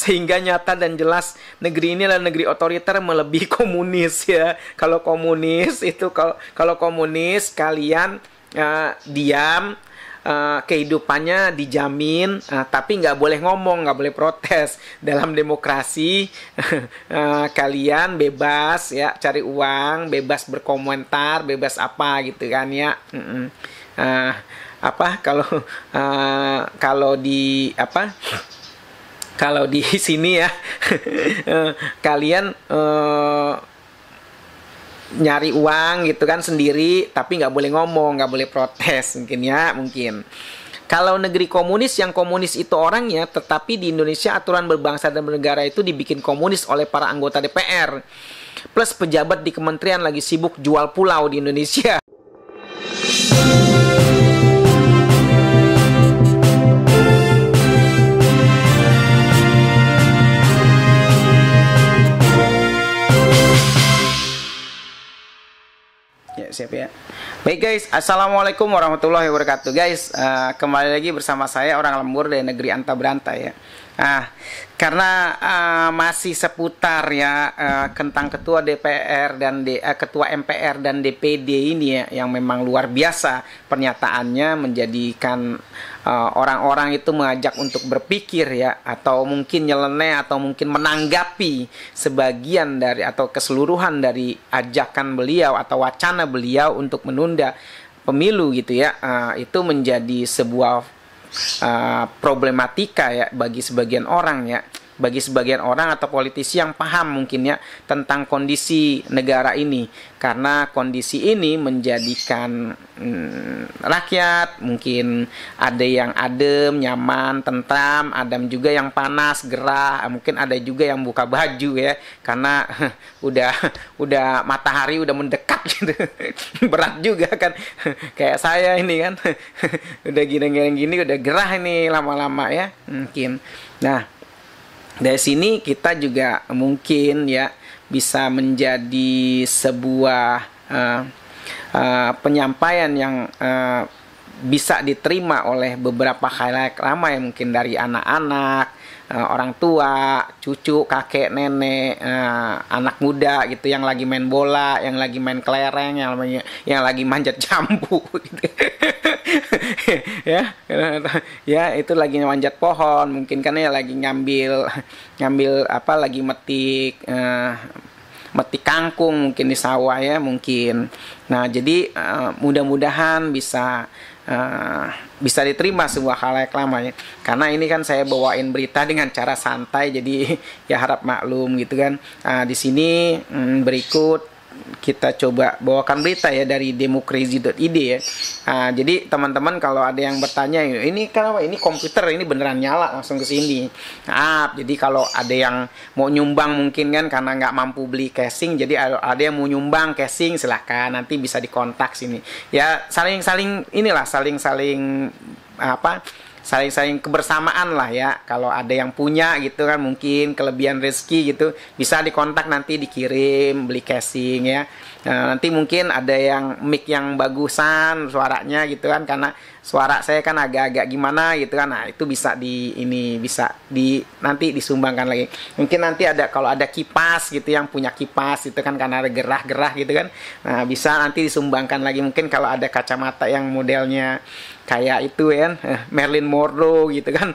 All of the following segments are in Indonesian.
sehingga nyata dan jelas negeri ini adalah negeri otoriter melebihi komunis ya kalau komunis itu kalau kalau komunis kalian uh, diam Uh, kehidupannya dijamin, uh, tapi nggak boleh ngomong, nggak boleh protes. Dalam demokrasi, uh, kalian bebas ya cari uang, bebas berkomentar, bebas apa gitu kan ya. Uh, uh, apa kalau uh, kalau di apa? kalau di sini ya eh, kalian uh, nyari uang gitu kan sendiri tapi nggak boleh ngomong nggak boleh protes mungkin ya mungkin kalau negeri komunis yang komunis itu orangnya tetapi di Indonesia aturan berbangsa dan bernegara itu dibikin komunis oleh para anggota DPR plus pejabat di kementerian lagi sibuk jual pulau di Indonesia. Ya, siap ya. Baik guys, assalamualaikum warahmatullahi wabarakatuh. Guys, uh, kembali lagi bersama saya orang lembur dari negeri Anta Beranta ya nah karena uh, masih seputar ya uh, ah, tentang ketua DPR dan D, uh, ketua MPR dan DPD ini ya yang memang luar biasa pernyataannya menjadikan orang-orang uh, itu mengajak untuk berpikir ya atau mungkin nyeleneh atau mungkin menanggapi sebagian dari atau keseluruhan dari ajakan beliau atau wacana beliau untuk menunda pemilu gitu ya uh, itu menjadi sebuah Uh, problematika ya bagi sebagian orang ya bagi sebagian orang atau politisi yang paham mungkin ya tentang kondisi negara ini karena kondisi ini menjadikan hmm, rakyat mungkin ada yang adem, nyaman, tentram, adem juga yang panas, gerah, mungkin ada juga yang buka baju ya karena udah udah matahari udah mendekat gitu. Berat juga kan kayak saya ini kan udah gini-gini gini udah gerah ini lama-lama ya mungkin. Nah, dari sini kita juga mungkin ya bisa menjadi sebuah uh, uh, penyampaian yang uh, bisa diterima oleh beberapa khalayak ramai ya, mungkin dari anak-anak Eh, orang tua, cucu, kakek, nenek, eh, anak muda gitu yang lagi main bola, yang lagi main kelereng, yang lagi yang lagi manjat jambu gitu. ya. Ya, itu lagi manjat pohon, mungkin kan ya lagi ngambil ngambil apa lagi metik uh, metik kangkung mungkin di sawah ya mungkin. Nah, jadi mudah-mudahan bisa Eh, bisa diterima semua lama ya karena ini kan saya bawain berita dengan cara santai jadi ya harap maklum gitu kan uh, di sini um, berikut kita coba bawakan berita ya dari democracy.id ya. Nah, jadi teman-teman kalau ada yang bertanya ini kenapa ini komputer ini beneran nyala langsung ke sini. Nah, jadi kalau ada yang mau nyumbang mungkin kan karena nggak mampu beli casing jadi ada yang mau nyumbang casing silahkan nanti bisa dikontak sini. Ya saling-saling inilah saling-saling apa saling-saling kebersamaan lah ya. Kalau ada yang punya gitu kan mungkin kelebihan rezeki gitu bisa dikontak nanti dikirim beli casing ya. Nah, nanti mungkin ada yang mic yang bagusan suaranya gitu kan karena suara saya kan agak-agak gimana gitu kan. Nah, itu bisa di ini bisa di nanti disumbangkan lagi. Mungkin nanti ada kalau ada kipas gitu yang punya kipas itu kan karena ada gerah-gerah gitu kan. Nah, bisa nanti disumbangkan lagi mungkin kalau ada kacamata yang modelnya kayak itu ya eh, Merlin Mordo gitu kan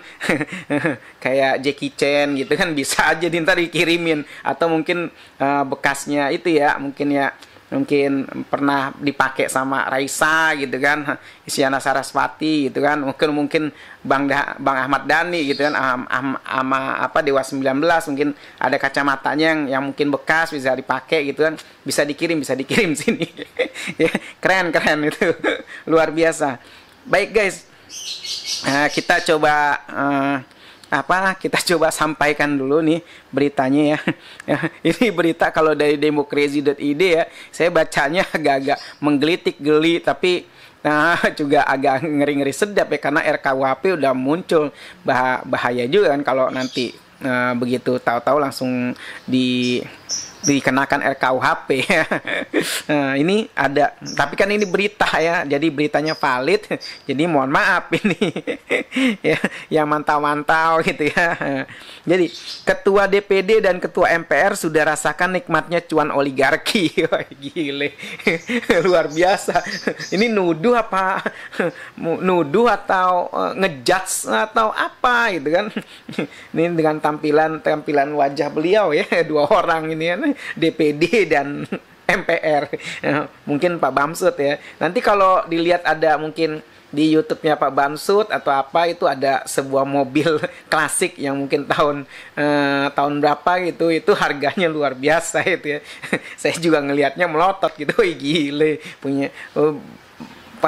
kayak Jackie Chan gitu kan bisa aja nanti dikirimin atau mungkin uh, bekasnya itu ya mungkin ya mungkin pernah dipakai sama Raisa gitu kan Isyana Saraswati gitu kan mungkin mungkin Bang da Bang Ahmad Dhani gitu kan am, am, ama apa Dewa 19 mungkin ada kacamatanya yang yang mungkin bekas bisa dipakai gitu kan bisa dikirim bisa dikirim sini ya, keren keren itu luar biasa baik guys nah, kita coba eh, apa kita coba sampaikan dulu nih beritanya ya. ya ini berita kalau dari democrazy.id ya, saya bacanya agak-agak menggelitik geli tapi nah juga agak ngeri-ngeri sedap ya karena RKUHP udah muncul bah bahaya juga kan kalau nanti uh, begitu tahu-tahu langsung di dikenakan RKUHP. nah, eh, ini ada, tapi kan ini berita ya, jadi beritanya valid. Jadi mohon maaf ini ya, yang mantau-mantau gitu ya. Jadi ketua DPD dan ketua MPR sudah rasakan nikmatnya cuan oligarki. Wah, gile. Luar biasa. Ini nuduh apa? Nuduh atau eh, ngejudge atau apa gitu kan. Ini dengan tampilan tampilan wajah beliau ya, dua orang ini ya. DPD dan MPR. Mungkin Pak Bamsud ya. Nanti kalau dilihat ada mungkin di YouTube-nya Pak Bamsud atau apa itu ada sebuah mobil klasik yang mungkin tahun eh, tahun berapa gitu itu harganya luar biasa itu ya. Saya juga ngelihatnya melotot gitu. Wih gile punya oh,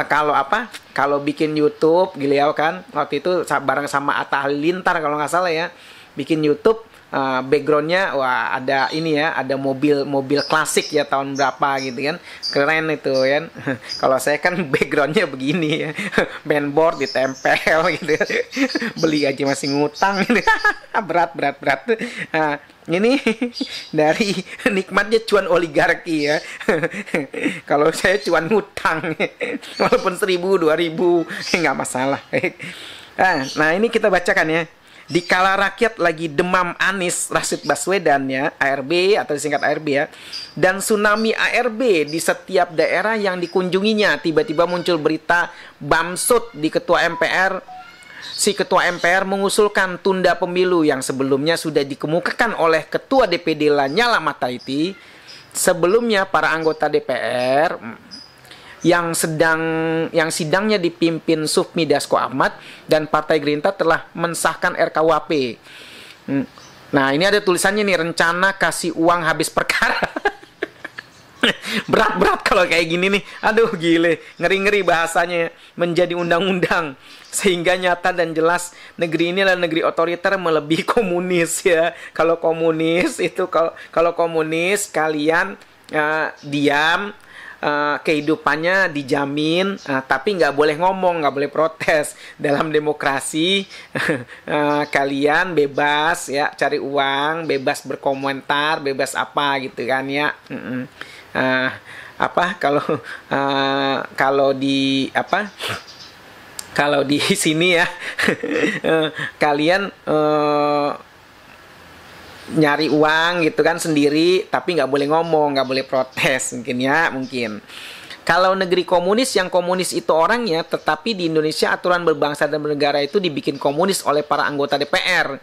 kalau apa kalau bikin YouTube beliau kan waktu itu bareng sama Atta Lintar kalau nggak salah ya bikin YouTube Eh, backgroundnya wah ada ini ya ada mobil mobil klasik ya tahun berapa gitu kan keren itu kan kalau saya kan backgroundnya begini ya mainboard ditempel gitu ya. beli aja masih ngutang gitu. berat berat berat nah, ini dari nikmatnya cuan oligarki ya kalau saya cuan ngutang walaupun seribu dua ribu nggak masalah nah, nah ini kita bacakan ya di kala rakyat lagi demam Anis Rashid Baswedan ya, ARB atau disingkat ARB ya, dan tsunami ARB di setiap daerah yang dikunjunginya tiba-tiba muncul berita Bamsud di ketua MPR si ketua MPR mengusulkan tunda pemilu yang sebelumnya sudah dikemukakan oleh ketua DPD Lanyala Mataiti sebelumnya para anggota DPR yang sedang yang sidangnya dipimpin Sufmi Dasko Ahmad dan Partai Gerindra telah mensahkan RKUHP. Hmm. Nah, ini ada tulisannya nih rencana kasih uang habis perkara. Berat-berat kalau kayak gini nih. Aduh gile, ngeri-ngeri bahasanya menjadi undang-undang sehingga nyata dan jelas negeri ini adalah negeri otoriter melebihi komunis ya. Kalau komunis itu kalau kalau komunis kalian uh, diam Eh, kehidupannya dijamin, uh, tapi nggak boleh ngomong, nggak boleh protes. Dalam demokrasi uh, kalian bebas ya cari uang, bebas berkomentar, bebas apa gitu kan ya. Uh, uh, apa kalau uh, kalau di apa? Kalau di sini ya kalian uh, nyari uang gitu kan sendiri tapi nggak boleh ngomong nggak boleh protes mungkin ya mungkin kalau negeri komunis yang komunis itu orangnya tetapi di Indonesia aturan berbangsa dan bernegara itu dibikin komunis oleh para anggota DPR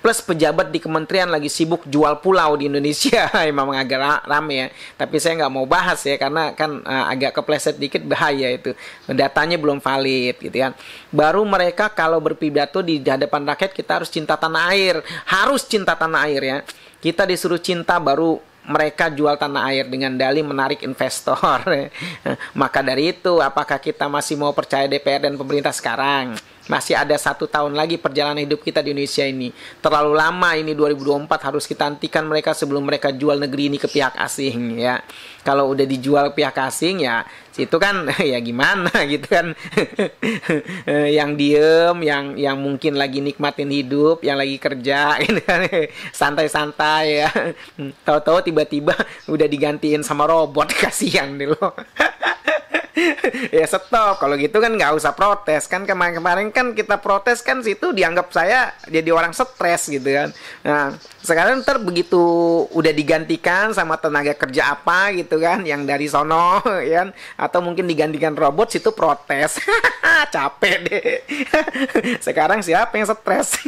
plus pejabat di kementerian lagi sibuk jual pulau di Indonesia memang agak rame ya tapi saya nggak mau bahas ya karena kan uh, agak kepleset dikit bahaya itu datanya belum valid gitu kan baru mereka kalau berpidato di hadapan rakyat kita harus cinta tanah air harus cinta tanah air ya kita disuruh cinta baru mereka jual tanah air dengan dalih menarik investor. Maka dari itu, apakah kita masih mau percaya DPR dan pemerintah sekarang? masih ada satu tahun lagi perjalanan hidup kita di Indonesia ini. Terlalu lama ini 2024 harus kita hentikan mereka sebelum mereka jual negeri ini ke pihak asing ya. Kalau udah dijual ke pihak asing ya situ kan ya gimana gitu kan. yang diem, yang yang mungkin lagi nikmatin hidup, yang lagi kerja gitu kan. Santai-santai ya. Tahu-tahu tiba-tiba udah digantiin sama robot kasihan deh lo. ya stop kalau gitu kan nggak usah protes kan kemarin-kemarin kan kita protes kan situ dianggap saya jadi orang stres gitu kan nah sekarang ntar begitu udah digantikan sama tenaga kerja apa gitu kan yang dari sono ya kan? atau mungkin digantikan robot situ protes capek deh sekarang siapa yang stres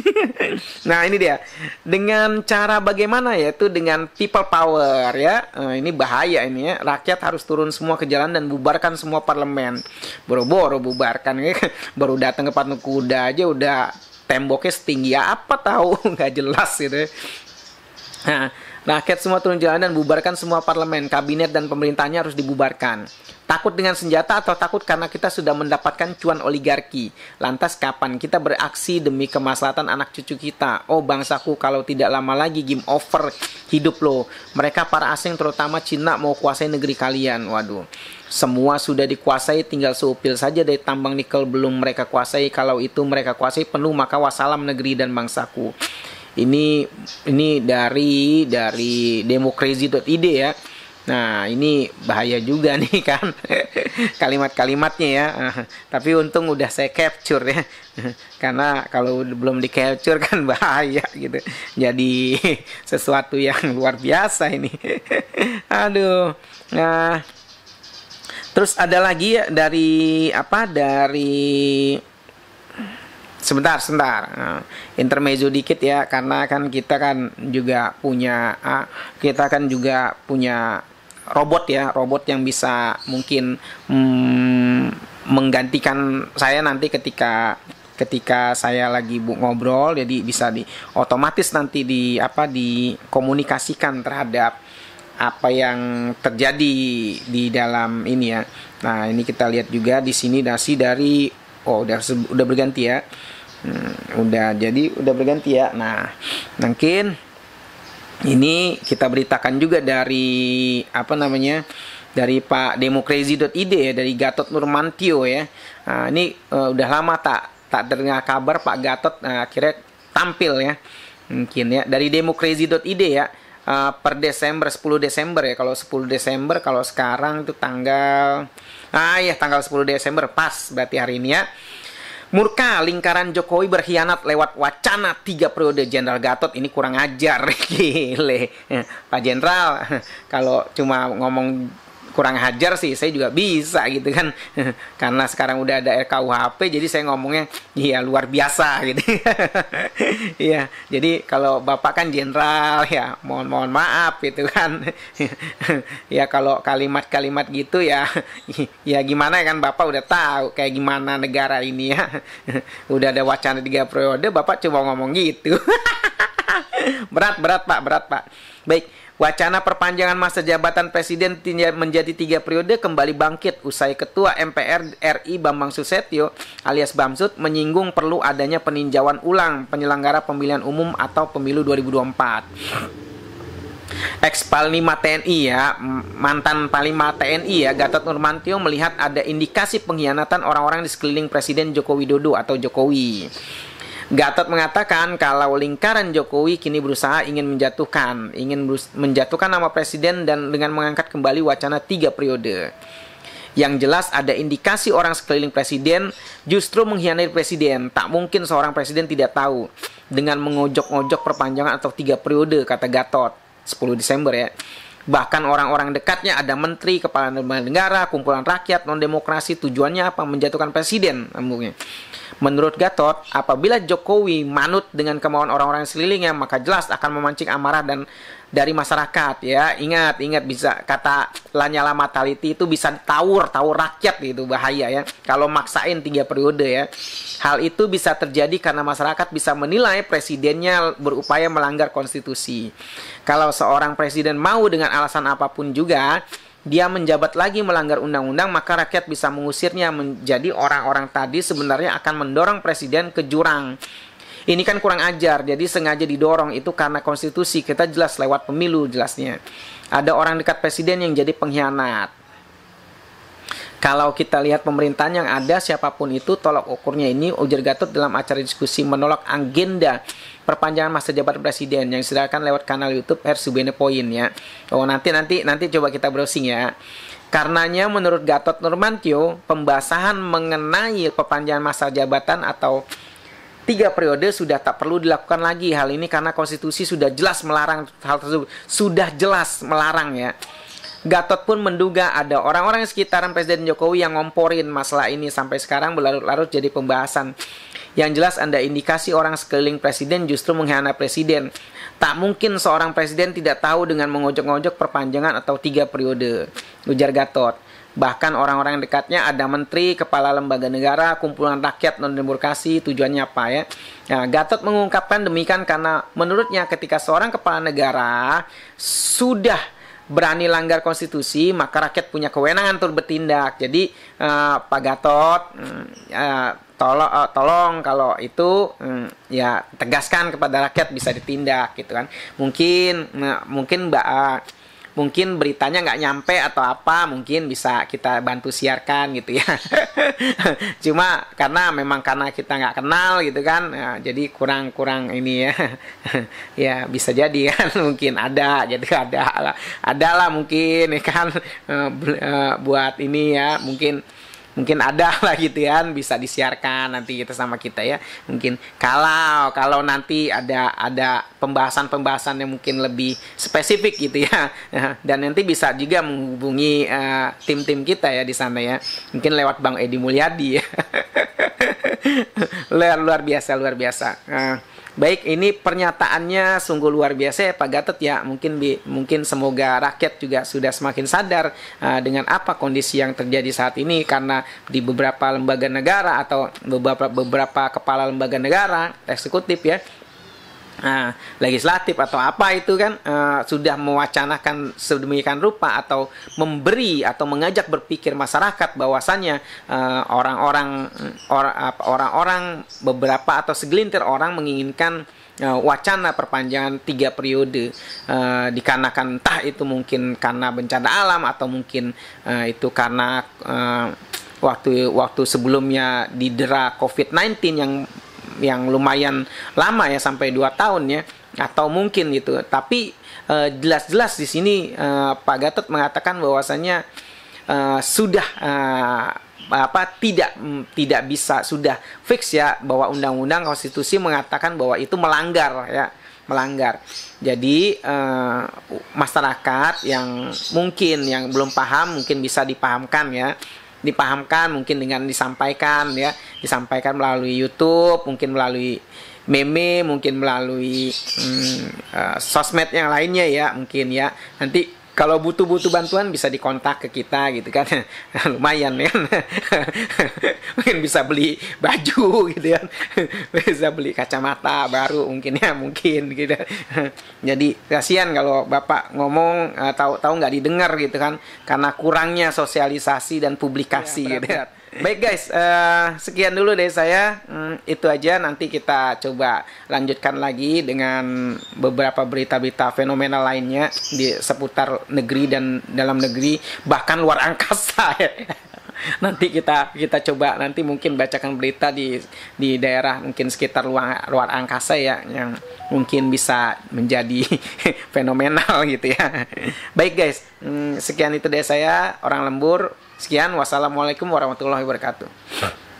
nah ini dia dengan cara bagaimana yaitu dengan people power ya eh, ini bahaya ini ya rakyat harus turun semua ke jalan dan bubarkan semua parlemen boro-boro bubarkan baru datang ke patung kuda aja udah temboknya setinggi apa tahu nggak jelas gitu ya. Nah, rakyat semua turun jalan dan bubarkan semua parlemen, kabinet dan pemerintahnya harus dibubarkan. Takut dengan senjata atau takut karena kita sudah mendapatkan cuan oligarki. Lantas kapan kita beraksi demi kemaslahatan anak cucu kita? Oh bangsaku kalau tidak lama lagi game over hidup lo. Mereka para asing terutama Cina mau kuasai negeri kalian. Waduh. Semua sudah dikuasai tinggal seupil saja dari tambang nikel belum mereka kuasai. Kalau itu mereka kuasai penuh maka wasalam negeri dan bangsaku ini ini dari dari ide ya Nah ini bahaya juga nih kan kalimat-kalimatnya ya. Tapi untung udah saya capture ya, karena kalau belum di capture kan bahaya gitu. Jadi sesuatu yang luar biasa ini. Aduh. Nah terus ada lagi ya dari apa dari sebentar sebentar nah, intermezzo dikit ya karena kan kita kan juga punya ah, kita kan juga punya robot ya robot yang bisa mungkin hmm, menggantikan saya nanti ketika ketika saya lagi bu ngobrol jadi bisa di otomatis nanti di apa dikomunikasikan terhadap apa yang terjadi di dalam ini ya nah ini kita lihat juga di sini dasi dari oh udah udah berganti ya hmm, udah jadi udah berganti ya nah mungkin ini kita beritakan juga dari apa namanya dari Pak Demokrasi.id ya dari Gatot Nurmantio ya nah, ini uh, udah lama tak tak dengar kabar Pak Gatot nah, akhirnya tampil ya mungkin ya dari Demokrasi.id ya uh, per Desember 10 Desember ya kalau 10 Desember kalau sekarang itu tanggal ah ya tanggal 10 Desember pas berarti hari ini ya Murka lingkaran Jokowi berkhianat lewat wacana tiga periode Jenderal Gatot ini kurang ajar gile Pak Jenderal kalau cuma ngomong kurang hajar sih saya juga bisa gitu kan karena sekarang udah ada RKUHP jadi saya ngomongnya iya luar biasa gitu iya jadi kalau bapak kan jenderal ya mohon mohon maaf gitu kan ya kalau kalimat-kalimat gitu ya ya gimana ya kan bapak udah tahu kayak gimana negara ini ya udah ada wacana tiga periode bapak coba ngomong gitu berat berat pak berat pak baik Wacana perpanjangan masa jabatan presiden menjadi tiga periode kembali bangkit usai Ketua MPR RI Bambang Susetio alias Bamsud menyinggung perlu adanya peninjauan ulang penyelenggara pemilihan umum atau pemilu 2024 ex Panglima TNI ya, mantan Panglima TNI ya, Gatot Nurmantio melihat ada indikasi pengkhianatan orang-orang di sekeliling Presiden Joko Widodo atau Jokowi. Gatot mengatakan kalau lingkaran Jokowi kini berusaha ingin menjatuhkan, ingin menjatuhkan nama presiden dan dengan mengangkat kembali wacana tiga periode. Yang jelas ada indikasi orang sekeliling presiden justru mengkhianati presiden. Tak mungkin seorang presiden tidak tahu dengan mengojok-ojok perpanjangan atau tiga periode, kata Gatot. 10 Desember ya. Bahkan orang-orang dekatnya ada menteri, kepala negara, kumpulan rakyat, non-demokrasi, tujuannya apa? Menjatuhkan presiden, Menurut Gatot, apabila Jokowi manut dengan kemauan orang-orang sekelilingnya, maka jelas akan memancing amarah dan dari masyarakat ya. Ingat, ingat bisa kata Lanyala Mataliti itu bisa tawur, tawur rakyat itu bahaya ya. Kalau maksain tiga periode ya. Hal itu bisa terjadi karena masyarakat bisa menilai presidennya berupaya melanggar konstitusi. Kalau seorang presiden mau dengan alasan apapun juga, dia menjabat lagi melanggar undang-undang, maka rakyat bisa mengusirnya menjadi orang-orang tadi sebenarnya akan mendorong presiden ke jurang. Ini kan kurang ajar, jadi sengaja didorong itu karena konstitusi kita jelas lewat pemilu jelasnya. Ada orang dekat presiden yang jadi pengkhianat. Kalau kita lihat pemerintahan yang ada siapapun itu tolak ukurnya ini ujar Gatot dalam acara diskusi menolak agenda perpanjangan masa jabatan presiden yang disediakan lewat kanal YouTube Hersubene Point ya. Oh nanti nanti nanti coba kita browsing ya. Karenanya menurut Gatot Nurmantio, pembahasan mengenai perpanjangan masa jabatan atau tiga periode sudah tak perlu dilakukan lagi hal ini karena konstitusi sudah jelas melarang hal tersebut. Sudah jelas melarang ya. Gatot pun menduga ada orang-orang di sekitaran Presiden Jokowi yang ngomporin masalah ini sampai sekarang berlarut-larut jadi pembahasan. Yang jelas Anda indikasi orang sekeliling presiden justru menghina presiden. Tak mungkin seorang presiden tidak tahu dengan mengojok-ngojok perpanjangan atau tiga periode, ujar Gatot. Bahkan orang-orang dekatnya ada menteri, kepala lembaga negara, kumpulan rakyat non demokrasi, tujuannya apa ya? Nah, Gatot mengungkapkan demikian karena menurutnya ketika seorang kepala negara sudah berani langgar konstitusi maka rakyat punya kewenangan untuk bertindak jadi uh, Pak Gatot uh, mm, ya, tolong uh, eh, tolong kalau itu um, ya tegaskan kepada rakyat bisa ditindak gitu kan mungkin uh, mungkin mbak uh, mungkin beritanya nggak nyampe atau apa mungkin bisa kita bantu siarkan gitu ya cuma karena memang karena kita nggak kenal gitu kan ya, jadi kurang kurang ini ya ya bisa jadi kan mungkin ada jadi ada lah ada lah mungkin ya kan eh, eh, buat ini ya mungkin mungkin ada lah gitu kan ya, bisa disiarkan nanti kita sama kita ya mungkin kalau kalau nanti ada ada pembahasan-pembahasan yang mungkin lebih spesifik gitu ya dan nanti bisa juga menghubungi tim eh, tim-tim kita ya di sana ya mungkin lewat Bang Edi Mulyadi ya luar luar biasa luar biasa uh, Baik, ini pernyataannya sungguh luar biasa ya Pak Gatot ya. Mungkin bi, mungkin semoga rakyat juga sudah semakin sadar uh, dengan apa kondisi yang terjadi saat ini karena di beberapa lembaga negara atau beberapa beberapa kepala lembaga negara eksekutif ya nah, legislatif atau apa itu kan uh, sudah mewacanakan sedemikian rupa atau memberi atau mengajak berpikir masyarakat bahwasannya uh, orang-orang eh, or, orang-orang beberapa atau segelintir orang menginginkan wacana perpanjangan tiga periode uh, dikarenakan entah itu mungkin karena bencana alam atau mungkin uh, itu karena uh, waktu waktu sebelumnya didera COVID-19 yang yang lumayan lama ya sampai 2 tahun ya atau mungkin gitu. Tapi eh, jelas-jelas di sini eh, Pak Gatot mengatakan bahwasannya eh, sudah apa tidak mm, tidak bisa sudah fix ya bahwa undang-undang konstitusi mengatakan bahwa itu melanggar ya melanggar. Jadi masyarakat yang mungkin yang belum paham mungkin bisa dipahamkan ya dipahamkan mungkin dengan disampaikan ya disampaikan melalui YouTube mungkin melalui meme mungkin melalui hmm, uh, sosmed yang lainnya ya mungkin ya nanti kalau butuh-butuh bantuan bisa dikontak ke kita gitu kan lumayan ya mungkin bisa beli baju gitu kan bisa beli kacamata baru mungkin ya mungkin gitu jadi kasihan kalau bapak ngomong eh, tahu-tahu nggak didengar gitu kan karena kurangnya sosialisasi dan publikasi ya, gitu ya Baik guys, uh, sekian dulu deh saya. Hmm, itu aja nanti kita coba lanjutkan lagi dengan beberapa berita-berita fenomena lainnya di seputar negeri dan dalam negeri bahkan luar angkasa. nanti kita kita coba nanti mungkin bacakan berita di di daerah mungkin sekitar luar luar angkasa ya yang mungkin bisa menjadi fenomenal gitu ya. Baik guys, hmm, sekian itu dari saya orang lembur. Sekian wassalamualaikum warahmatullahi wabarakatuh.